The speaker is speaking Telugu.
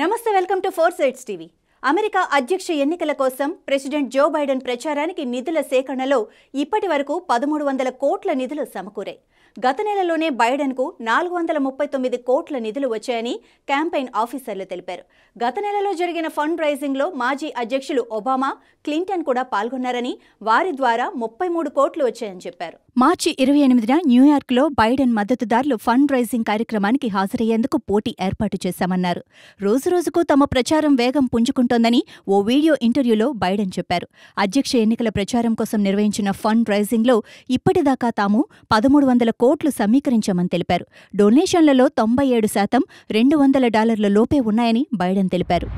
Namaste, welcome to Foresights TV. America అధ్యక్ష ఎన్నికల కోసం ప్రెసిడెంట్ జో బైడెన్ ప్రచారానికి నిధుల సేకరణలో ఇప్పటి వరకు పదమూడు వందల కోట్ల నిధులు సమకూరాయి గత నెలలోనే బైడెన్కు నాలుగు వందల ముప్పై తొమ్మిది కోట్ల నిధులు వచ్చాయని క్యాంపెయిన్ ఆఫీసర్లు తెలిపారు గత నెలలో జరిగిన ఫండ్ రైజింగ్లో మాజీ అధ్యక్షులు ఒబామా క్లింటన్ కూడా పాల్గొన్నారని వారి ద్వారా ముప్పై మూడు కోట్లు వచ్చాయని చెప్పారు మార్చి ఇరవై ఎనిమిదిన న్యూయార్క్లో బైడెన్ మద్దతుదారులు ఫండ్ రైజింగ్ కార్యక్రమానికి హాజరయ్యేందుకు పోటీ ఏర్పాటు చేశామన్నారు రోజురోజుకు తమ ప్రచారం వేగం పుంజుకుంటూ చేస్తోందని ఓ వీడియో ఇంటర్వ్యూలో బైడెన్ చెప్పారు అధ్యక్ష ఎన్నికల ప్రచారం కోసం నిర్వహించిన ఫండ్ రైజింగ్లో ఇప్పటిదాకా తాము పదమూడు వందల కోట్లు సమీకరించామని తెలిపారు డొనేషన్లలో తొంభై ఏడు శాతం రెండు వందల డాలర్ల లోపే ఉన్నాయని బైడెన్ తెలిపారు